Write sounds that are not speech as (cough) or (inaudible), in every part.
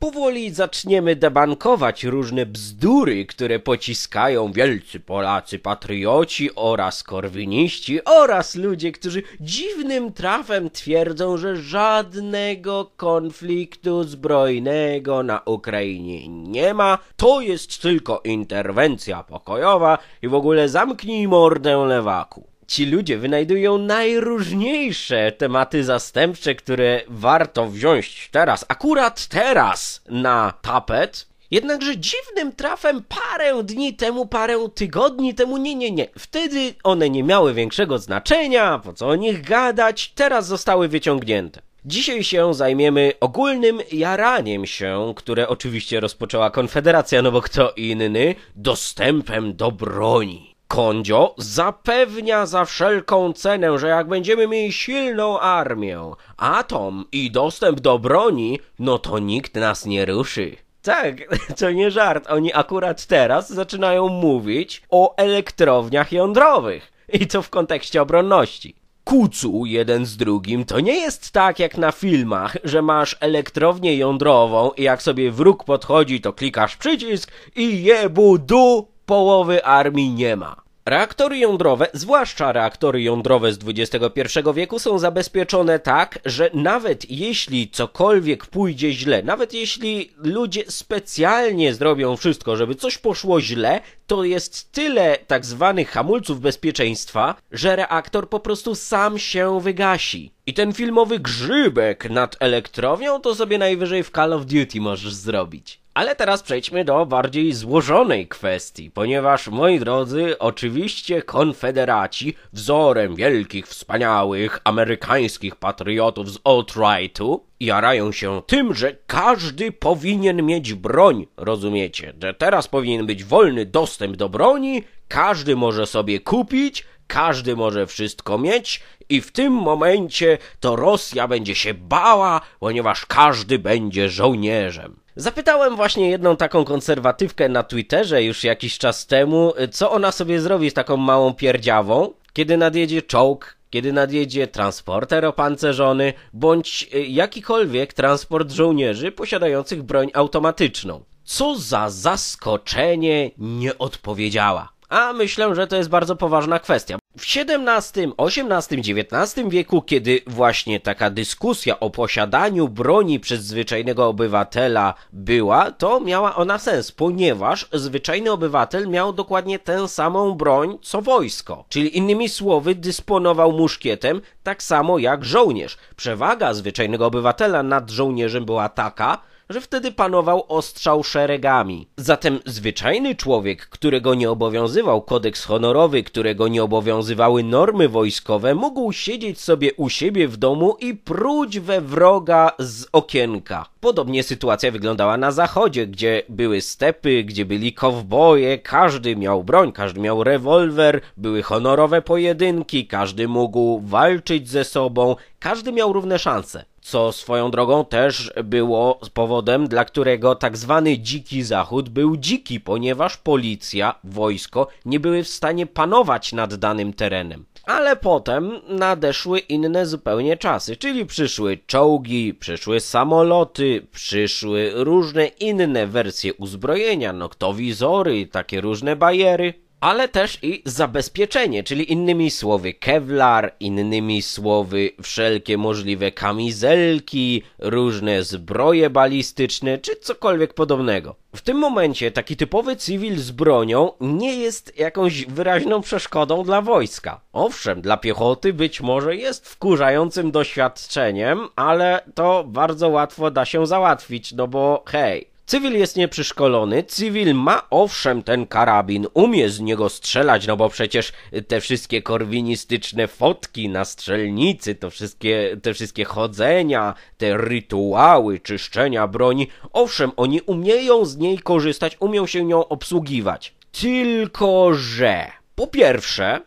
powoli zaczniemy debankować różne bzdury, które pociskają wielcy Polacy patrioci oraz korwiniści oraz ludzie, którzy dziwnym trafem twierdzą, że żadnego konfliktu zbrojnego na Ukrainie nie ma. To jest tylko interwencja pokojowa i w ogóle zamknij mordę lewaku ci ludzie wynajdują najróżniejsze tematy zastępcze, które warto wziąć teraz, akurat teraz na tapet. Jednakże dziwnym trafem parę dni temu, parę tygodni temu, nie, nie, nie. Wtedy one nie miały większego znaczenia, po co o nich gadać, teraz zostały wyciągnięte. Dzisiaj się zajmiemy ogólnym jaraniem się, które oczywiście rozpoczęła Konfederacja, no bo kto inny, dostępem do broni. Kondzio zapewnia za wszelką cenę, że jak będziemy mieli silną armię, atom i dostęp do broni, no to nikt nas nie ruszy. Tak, (laughs) co nie żart, oni akurat teraz zaczynają mówić o elektrowniach jądrowych. I to w kontekście obronności kucu jeden z drugim, to nie jest tak jak na filmach, że masz elektrownię jądrową i jak sobie wróg podchodzi, to klikasz przycisk i je budu połowy armii nie ma. Reaktory jądrowe, zwłaszcza reaktory jądrowe z XXI wieku, są zabezpieczone tak, że nawet jeśli cokolwiek pójdzie źle, nawet jeśli ludzie specjalnie zrobią wszystko, żeby coś poszło źle, to jest tyle tak zwanych hamulców bezpieczeństwa, że reaktor po prostu sam się wygasi. I ten filmowy grzybek nad elektrownią to sobie najwyżej w Call of Duty możesz zrobić. Ale teraz przejdźmy do bardziej złożonej kwestii, ponieważ, moi drodzy, oczywiście konfederaci, wzorem wielkich, wspaniałych amerykańskich patriotów z alt-rightu, jarają się tym, że każdy powinien mieć broń, rozumiecie? Że teraz powinien być wolny dostęp do broni, każdy może sobie kupić, każdy może wszystko mieć i w tym momencie to Rosja będzie się bała, ponieważ każdy będzie żołnierzem. Zapytałem właśnie jedną taką konserwatywkę na Twitterze już jakiś czas temu, co ona sobie zrobi z taką małą pierdziawą, kiedy nadjedzie czołg, kiedy nadjedzie transporter opancerzony, bądź y, jakikolwiek transport żołnierzy posiadających broń automatyczną. Co za zaskoczenie nie odpowiedziała. A myślę, że to jest bardzo poważna kwestia. W XVII, XVIII, XIX wieku, kiedy właśnie taka dyskusja o posiadaniu broni przez zwyczajnego obywatela była, to miała ona sens, ponieważ zwyczajny obywatel miał dokładnie tę samą broń co wojsko. Czyli innymi słowy, dysponował muszkietem tak samo jak żołnierz. Przewaga zwyczajnego obywatela nad żołnierzem była taka, że wtedy panował ostrzał szeregami. Zatem zwyczajny człowiek, którego nie obowiązywał kodeks honorowy, którego nie obowiązywały normy wojskowe, mógł siedzieć sobie u siebie w domu i pruć we wroga z okienka. Podobnie sytuacja wyglądała na zachodzie, gdzie były stepy, gdzie byli kowboje, każdy miał broń, każdy miał rewolwer, były honorowe pojedynki, każdy mógł walczyć ze sobą każdy miał równe szanse, co swoją drogą też było powodem, dla którego tak zwany dziki zachód był dziki, ponieważ policja, wojsko nie były w stanie panować nad danym terenem. Ale potem nadeszły inne zupełnie czasy, czyli przyszły czołgi, przyszły samoloty, przyszły różne inne wersje uzbrojenia, noktowizory, takie różne bajery ale też i zabezpieczenie, czyli innymi słowy kevlar, innymi słowy wszelkie możliwe kamizelki, różne zbroje balistyczne czy cokolwiek podobnego. W tym momencie taki typowy cywil z bronią nie jest jakąś wyraźną przeszkodą dla wojska. Owszem, dla piechoty być może jest wkurzającym doświadczeniem, ale to bardzo łatwo da się załatwić, no bo hej, Cywil jest nieprzyszkolony, cywil ma owszem ten karabin, umie z niego strzelać, no bo przecież te wszystkie korwinistyczne fotki na strzelnicy, to wszystkie, te wszystkie chodzenia, te rytuały czyszczenia broni, owszem, oni umieją z niej korzystać, umieją się nią obsługiwać. Tylko że... Po pierwsze,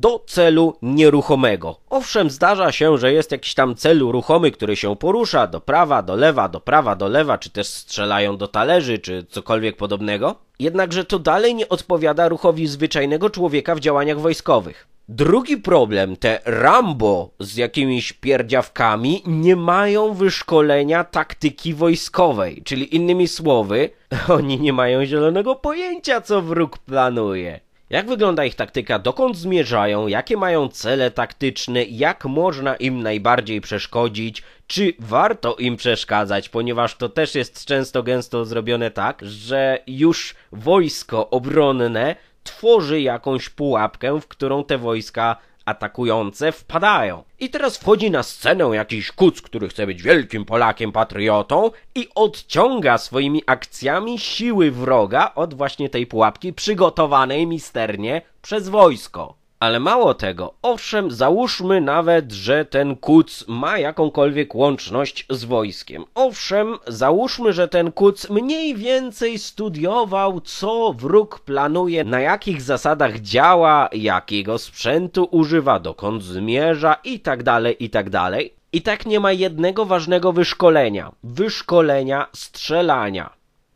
do celu nieruchomego. Owszem, zdarza się, że jest jakiś tam cel ruchomy, który się porusza do prawa, do lewa, do prawa, do lewa, czy też strzelają do talerzy, czy cokolwiek podobnego. Jednakże to dalej nie odpowiada ruchowi zwyczajnego człowieka w działaniach wojskowych. Drugi problem, te Rambo z jakimiś pierdziawkami nie mają wyszkolenia taktyki wojskowej, czyli innymi słowy, (laughs) oni nie mają zielonego pojęcia, co wróg planuje. Jak wygląda ich taktyka, dokąd zmierzają, jakie mają cele taktyczne, jak można im najbardziej przeszkodzić, czy warto im przeszkadzać, ponieważ to też jest często gęsto zrobione tak, że już wojsko obronne tworzy jakąś pułapkę, w którą te wojska atakujące wpadają. I teraz wchodzi na scenę jakiś kuc, który chce być wielkim Polakiem patriotą i odciąga swoimi akcjami siły wroga od właśnie tej pułapki przygotowanej misternie przez wojsko. Ale mało tego, owszem, załóżmy nawet, że ten kuc ma jakąkolwiek łączność z wojskiem. Owszem, załóżmy, że ten kuc mniej więcej studiował, co wróg planuje, na jakich zasadach działa, jakiego sprzętu używa, dokąd zmierza itd., tak itd. Tak I tak nie ma jednego ważnego wyszkolenia. Wyszkolenia strzelania.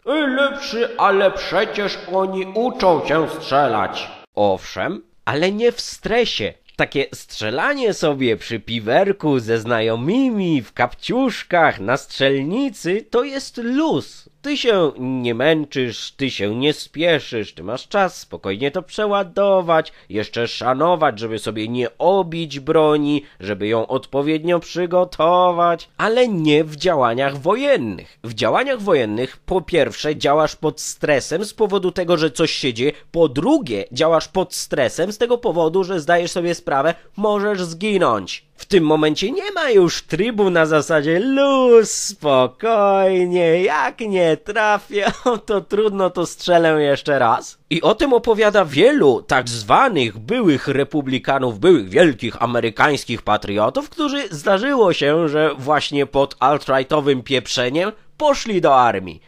I lepszy, ale przecież oni uczą się strzelać. Owszem, ale nie w stresie. Takie strzelanie sobie przy piwerku ze znajomymi, w kapciuszkach, na strzelnicy, to jest luz. Ty się nie męczysz, ty się nie spieszysz, ty masz czas spokojnie to przeładować, jeszcze szanować, żeby sobie nie obić broni, żeby ją odpowiednio przygotować, ale nie w działaniach wojennych. W działaniach wojennych po pierwsze działasz pod stresem z powodu tego, że coś się dzieje, po drugie działasz pod stresem z tego powodu, że zdajesz sobie sprawę, możesz zginąć w tym momencie nie ma już trybu na zasadzie luz, spokojnie, jak nie trafię, (laughs) to trudno, to strzelę jeszcze raz. I o tym opowiada wielu tak zwanych byłych republikanów, byłych wielkich amerykańskich patriotów, którzy zdarzyło się, że właśnie pod alt-rightowym pieprzeniem poszli do armii.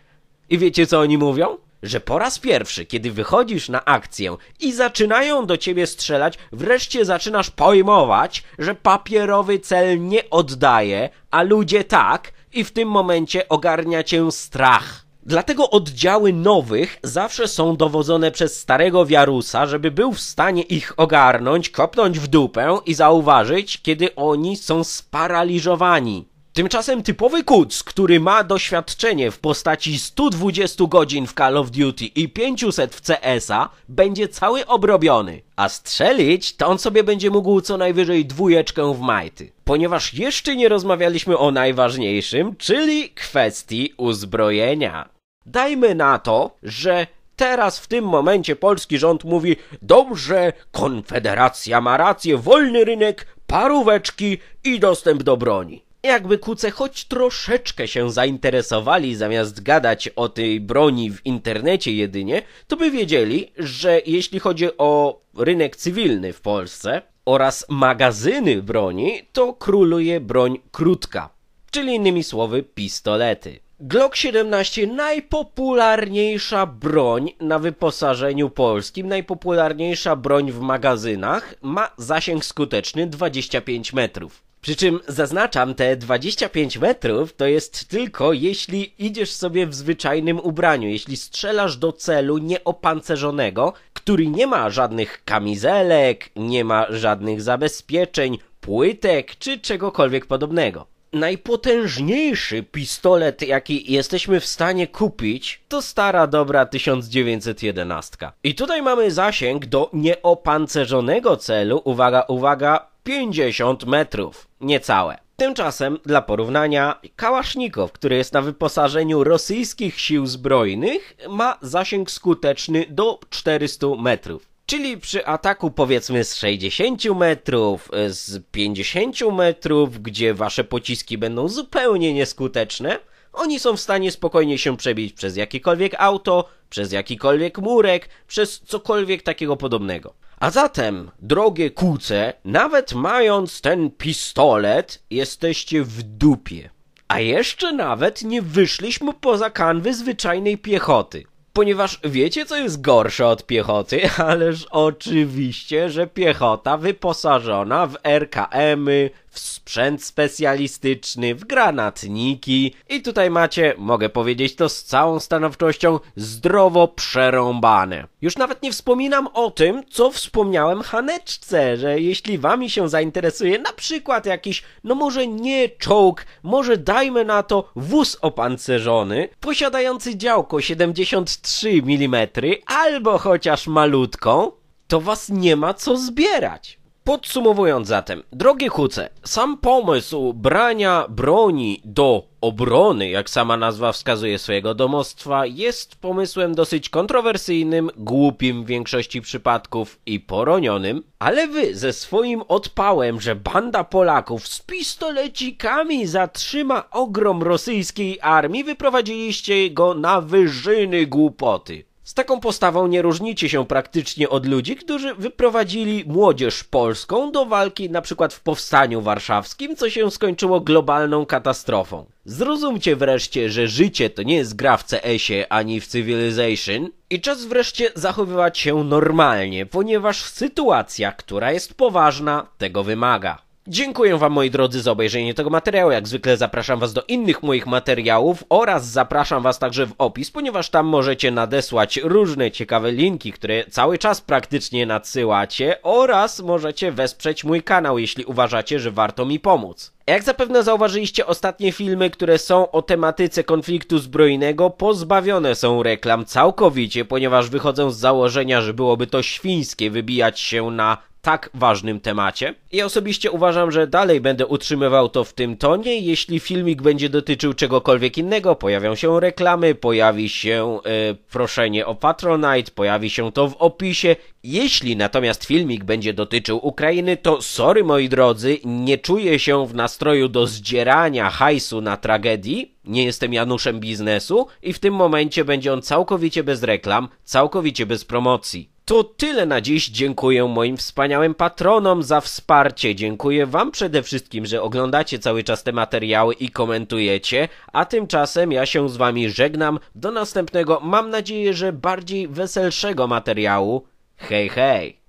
I wiecie co oni mówią? że po raz pierwszy, kiedy wychodzisz na akcję i zaczynają do ciebie strzelać, wreszcie zaczynasz pojmować, że papierowy cel nie oddaje, a ludzie tak i w tym momencie ogarnia cię strach. Dlatego oddziały nowych zawsze są dowodzone przez starego wiarusa, żeby był w stanie ich ogarnąć, kopnąć w dupę i zauważyć, kiedy oni są sparaliżowani. Tymczasem typowy kuc, który ma doświadczenie w postaci 120 godzin w Call of Duty i 500 w CS-a, będzie cały obrobiony. A strzelić to on sobie będzie mógł co najwyżej dwójeczkę w majty. Ponieważ jeszcze nie rozmawialiśmy o najważniejszym, czyli kwestii uzbrojenia. Dajmy na to, że teraz w tym momencie polski rząd mówi dobrze, Konfederacja ma rację, wolny rynek, paróweczki i dostęp do broni. Jakby kuce choć troszeczkę się zainteresowali, zamiast gadać o tej broni w internecie jedynie, to by wiedzieli, że jeśli chodzi o rynek cywilny w Polsce oraz magazyny broni, to króluje broń krótka, czyli innymi słowy pistolety. Glock 17 najpopularniejsza broń na wyposażeniu polskim, najpopularniejsza broń w magazynach, ma zasięg skuteczny 25 metrów. Przy czym zaznaczam, te 25 metrów to jest tylko jeśli idziesz sobie w zwyczajnym ubraniu, jeśli strzelasz do celu nieopancerzonego, który nie ma żadnych kamizelek, nie ma żadnych zabezpieczeń, płytek czy czegokolwiek podobnego. Najpotężniejszy pistolet, jaki jesteśmy w stanie kupić, to stara dobra 1911. I tutaj mamy zasięg do nieopancerzonego celu, uwaga, uwaga, 50 metrów. Niecałe. Tymczasem, dla porównania, Kałasznikow, który jest na wyposażeniu rosyjskich sił zbrojnych, ma zasięg skuteczny do 400 metrów. Czyli przy ataku powiedzmy z 60 metrów, z 50 metrów, gdzie wasze pociski będą zupełnie nieskuteczne, oni są w stanie spokojnie się przebić przez jakiekolwiek auto, przez jakikolwiek murek, przez cokolwiek takiego podobnego. A zatem, drogie kuce, nawet mając ten pistolet, jesteście w dupie. A jeszcze nawet nie wyszliśmy poza kanwy zwyczajnej piechoty. Ponieważ wiecie, co jest gorsze od piechoty? (laughs) Ależ oczywiście, że piechota wyposażona w RKM-y, w sprzęt specjalistyczny, w granatniki i tutaj macie, mogę powiedzieć to z całą stanowczością, zdrowo przerąbane. Już nawet nie wspominam o tym, co wspomniałem Haneczce, że jeśli wami się zainteresuje na przykład jakiś, no może nie czołg, może dajmy na to wóz opancerzony, posiadający działko 73 mm albo chociaż malutką, to was nie ma co zbierać. Podsumowując zatem, drogi Huce, sam pomysł brania broni do obrony, jak sama nazwa wskazuje swojego domostwa, jest pomysłem dosyć kontrowersyjnym, głupim w większości przypadków i poronionym, ale wy ze swoim odpałem, że banda Polaków z pistolecikami zatrzyma ogrom rosyjskiej armii, wyprowadziliście go na wyżyny głupoty. Z taką postawą nie różnicie się praktycznie od ludzi, którzy wyprowadzili młodzież polską do walki na przykład w Powstaniu Warszawskim, co się skończyło globalną katastrofą. Zrozumcie wreszcie, że życie to nie jest gra w CS-ie ani w Civilization i czas wreszcie zachowywać się normalnie, ponieważ sytuacja, która jest poważna, tego wymaga. Dziękuję Wam moi drodzy za obejrzenie tego materiału, jak zwykle zapraszam Was do innych moich materiałów oraz zapraszam Was także w opis, ponieważ tam możecie nadesłać różne ciekawe linki, które cały czas praktycznie nadsyłacie oraz możecie wesprzeć mój kanał, jeśli uważacie, że warto mi pomóc. Jak zapewne zauważyliście, ostatnie filmy, które są o tematyce konfliktu zbrojnego, pozbawione są reklam całkowicie, ponieważ wychodzę z założenia, że byłoby to świńskie wybijać się na tak ważnym temacie. I osobiście uważam, że dalej będę utrzymywał to w tym tonie. Jeśli filmik będzie dotyczył czegokolwiek innego, pojawią się reklamy, pojawi się e, proszenie o Patronite, pojawi się to w opisie. Jeśli natomiast filmik będzie dotyczył Ukrainy, to sorry moi drodzy, nie czuję się w nastroju do zdzierania hajsu na tragedii. Nie jestem Januszem biznesu i w tym momencie będzie on całkowicie bez reklam, całkowicie bez promocji. To tyle na dziś. Dziękuję moim wspaniałym patronom za wsparcie. Dziękuję Wam przede wszystkim, że oglądacie cały czas te materiały i komentujecie. A tymczasem ja się z Wami żegnam. Do następnego, mam nadzieję, że bardziej weselszego materiału. Hej, hej!